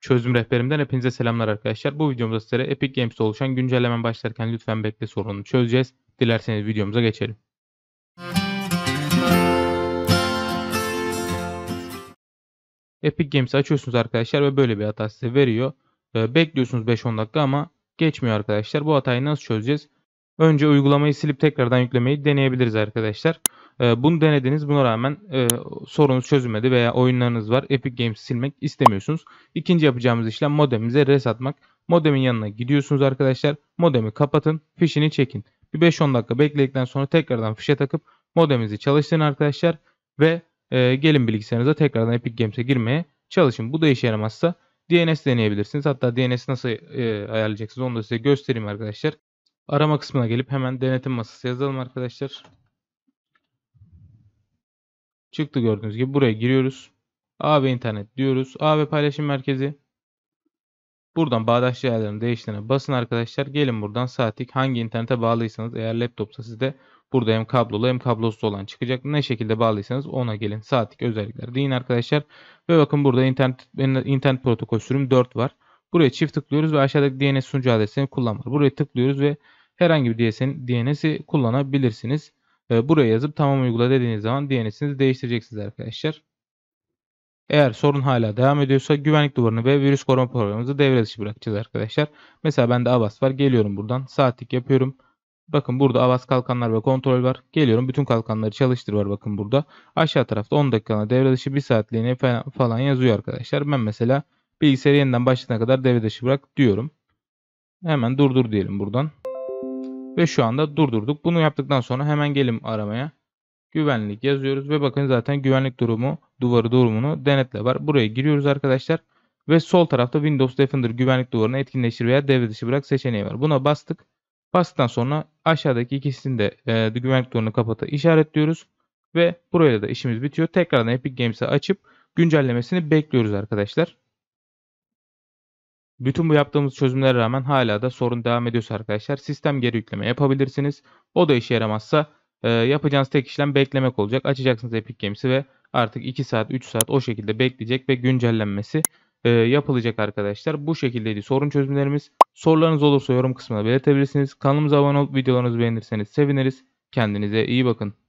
Çözüm rehberimden hepinize selamlar arkadaşlar. Bu videomuzda sizlere Epic Games'te oluşan güncellemen başlarken lütfen bekle sorununu çözeceğiz. Dilerseniz videomuza geçelim. Epic Games'i açıyorsunuz arkadaşlar ve böyle bir hata size veriyor. Ee, bekliyorsunuz 5-10 dakika ama geçmiyor arkadaşlar. Bu hatayı nasıl çözeceğiz? Önce uygulamayı silip tekrardan yüklemeyi deneyebiliriz arkadaşlar. Ee, bunu denediniz. Buna rağmen e, sorunuz çözülmedi veya oyunlarınız var. Epic Games silmek istemiyorsunuz. İkinci yapacağımız işlem modemimize res atmak. Modemin yanına gidiyorsunuz arkadaşlar. Modemi kapatın. Fişini çekin. Bir 5-10 dakika bekledikten sonra tekrardan fişe takıp modemizi çalıştırın arkadaşlar. Ve e, gelin bilgisayarınıza tekrardan Epic Games'e girmeye çalışın. Bu da işe yaramazsa DNS deneyebilirsiniz. Hatta DNS nasıl e, ayarlayacaksınız onu da size göstereyim arkadaşlar. Arama kısmına gelip hemen denetim masası yazalım arkadaşlar. Çıktı gördüğünüz gibi. Buraya giriyoruz. A ve internet diyoruz. A ve paylaşım merkezi. Buradan bağdaşçı ayarlarının değiştiğine basın arkadaşlar. Gelin buradan saatlik hangi internete bağlıysanız eğer laptopsa sizde burada hem kablolu hem kablosuz olan çıkacak. Ne şekilde bağlıysanız ona gelin. Saatlik özellikler deyin arkadaşlar. Ve bakın burada internet, internet protokol sürüm 4 var. Buraya çift tıklıyoruz ve aşağıdaki DNS sunucu adresini kullan Buraya tıklıyoruz ve herhangi bir DNS'i DNS kullanabilirsiniz. E, buraya yazıp tamam uygula dediğiniz zaman DNS'inizi değiştireceksiniz arkadaşlar. Eğer sorun hala devam ediyorsa güvenlik duvarını ve virüs koruma programımızı devre dışı bırakacağız arkadaşlar. Mesela bende Avast var. Geliyorum buradan. Saatlik yapıyorum. Bakın burada avas kalkanlar ve kontrol var. Geliyorum bütün kalkanları çalıştır var bakın burada. Aşağı tarafta 10 dakikada devre dışı 1 saatliğine falan yazıyor arkadaşlar. Ben mesela bilgisayarı yeniden başlatana kadar devre dışı bırak diyorum. Hemen durdur diyelim buradan. Ve şu anda durdurduk. Bunu yaptıktan sonra hemen gelin aramaya. Güvenlik yazıyoruz ve bakın zaten güvenlik durumu duvarı durumunu denetle var. Buraya giriyoruz arkadaşlar. Ve sol tarafta Windows Defender güvenlik duvarını etkinleştir veya devre dışı bırak seçeneği var. Buna bastık. Bastıktan sonra aşağıdaki ikisinde de e, güvenlik duvarını kapatı işaretliyoruz. Ve buraya da işimiz bitiyor. Tekrardan Epic Games'i açıp güncellemesini bekliyoruz arkadaşlar. Bütün bu yaptığımız çözümlere rağmen hala da sorun devam ediyorsa arkadaşlar sistem geri yükleme yapabilirsiniz. O da işe yaramazsa e, yapacağınız tek işlem beklemek olacak. Açacaksınız Epic Games'i ve artık 2 saat 3 saat o şekilde bekleyecek ve güncellenmesi e, yapılacak arkadaşlar. Bu şekildeydi sorun çözümlerimiz. Sorularınız olursa yorum kısmına belirtebilirsiniz. Kanalımıza abone olup videolarınızı beğenirseniz seviniriz. Kendinize iyi bakın.